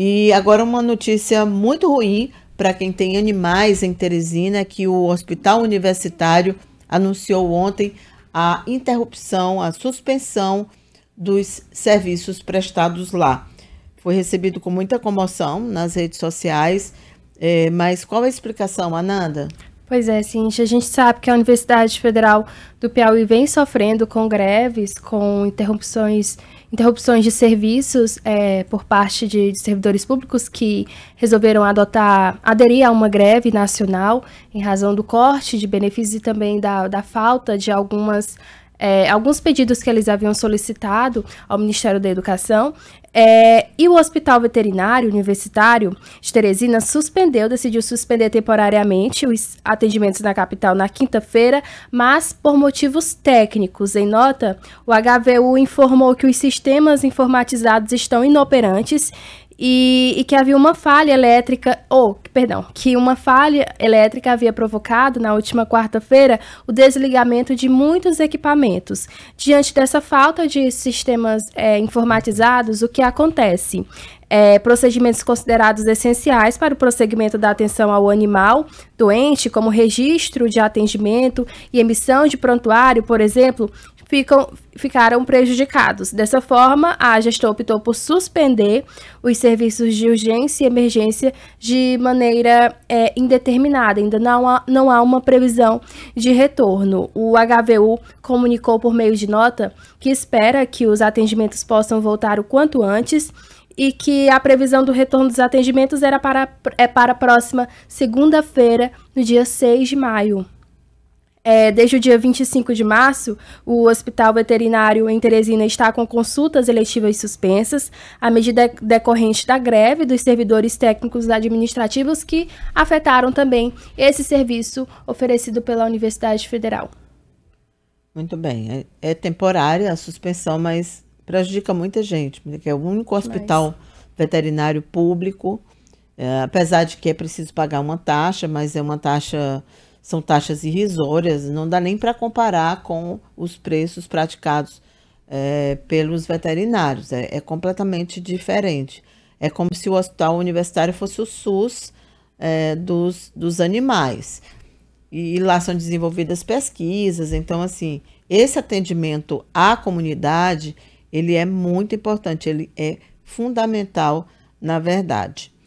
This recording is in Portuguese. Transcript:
E agora uma notícia muito ruim para quem tem animais em Teresina, que o Hospital Universitário anunciou ontem a interrupção, a suspensão dos serviços prestados lá. Foi recebido com muita comoção nas redes sociais, eh, mas qual a explicação, Ananda? Pois é, Cintia, a gente sabe que a Universidade Federal do Piauí vem sofrendo com greves, com interrupções, interrupções de serviços é, por parte de, de, servidores públicos que resolveram adotar, aderir a uma greve nacional em razão do corte de benefícios e também da, da falta de algumas é, alguns pedidos que eles haviam solicitado ao Ministério da Educação. É, e o Hospital Veterinário Universitário de Teresina suspendeu, decidiu suspender temporariamente os atendimentos na capital na quinta-feira, mas por motivos técnicos. Em nota, o HVU informou que os sistemas informatizados estão inoperantes e, e, que havia uma falha elétrica, ou, perdão, que uma falha elétrica havia provocado na última quarta-feira o desligamento de muitos equipamentos. Diante dessa falta de sistemas é, informatizados, o que acontece? É, procedimentos considerados essenciais para o prosseguimento da atenção ao animal doente, como registro de atendimento e emissão de prontuário, por exemplo, ficam, ficaram prejudicados. Dessa forma, a gestão optou por suspender os serviços de urgência e emergência de maneira é, indeterminada. Ainda não há, não há uma previsão de retorno. O HVU comunicou por meio de nota que espera que os atendimentos possam voltar o quanto antes e que a previsão do retorno dos atendimentos era para, é para a próxima segunda-feira, no dia 6 de maio. É, desde o dia 25 de março, o Hospital Veterinário em Teresina está com consultas eletivas suspensas, à medida decorrente da greve dos servidores técnicos administrativos que afetaram também esse serviço oferecido pela Universidade Federal. Muito bem. É, é temporária a suspensão, mas prejudica muita gente, porque é o único hospital mas... veterinário público, é, apesar de que é preciso pagar uma taxa, mas é uma taxa são taxas irrisórias, não dá nem para comparar com os preços praticados é, pelos veterinários, é, é, completamente diferente. É como se o hospital universitário fosse o SUS é, dos, dos animais. E, e lá são desenvolvidas pesquisas, então, assim, esse atendimento à comunidade, ele é muito importante, ele é fundamental, na verdade.